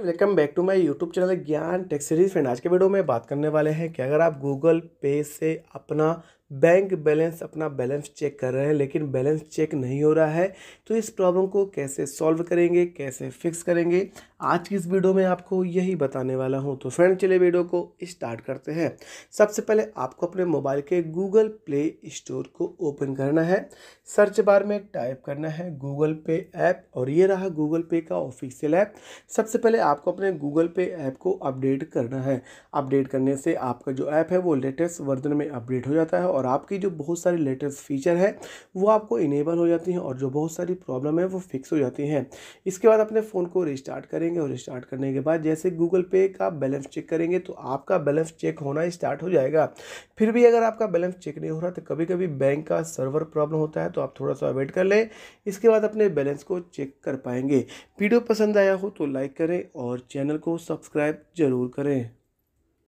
welcome back to my YouTube channel Gyan टेक्सरीज series friend आज के वीडियो में बात करने वाले हैं कि अगर आप गूगल पे से अपना बैंक बैलेंस अपना बैलेंस चेक कर रहे हैं लेकिन बैलेंस चेक नहीं हो रहा है तो इस प्रॉब्लम को कैसे सॉल्व करेंगे कैसे फिक्स करेंगे आज की इस वीडियो में आपको यही बताने वाला हूं तो फ्रेंड चले वीडियो को स्टार्ट करते हैं सबसे पहले आपको अपने मोबाइल के गूगल प्ले स्टोर को ओपन करना है सर्च बार में टाइप करना है गूगल पे ऐप और ये रहा गूगल पे का ऑफिशियल ऐप सबसे पहले आपको अपने गूगल पे ऐप को अपडेट करना है अपडेट करने से आपका जो ऐप है वो लेटेस्ट वर्जन में अपडेट हो जाता है और और आपकी जो बहुत सारी लेटेस्ट फीचर है वो आपको इनेबल हो जाती हैं और जो बहुत सारी प्रॉब्लम है वो फिक्स हो जाती हैं इसके बाद अपने फ़ोन को रिस्टार्ट करेंगे और रिस्टार्ट करने के बाद जैसे गूगल पे का बैलेंस चेक करेंगे तो आपका बैलेंस चेक होना स्टार्ट हो जाएगा फिर भी अगर आपका बैलेंस चेक नहीं हो रहा तो कभी कभी बैंक का सर्वर प्रॉब्लम होता है तो आप थोड़ा सा वेट कर लें इसके बाद अपने बैलेंस को चेक कर पाएंगे वीडियो पसंद आया हो तो लाइक करें और चैनल को सब्सक्राइब ज़रूर करें